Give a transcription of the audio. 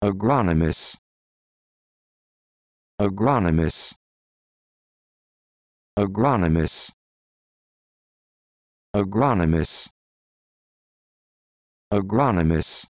agronomist agronomist agronomist agronomist agronomist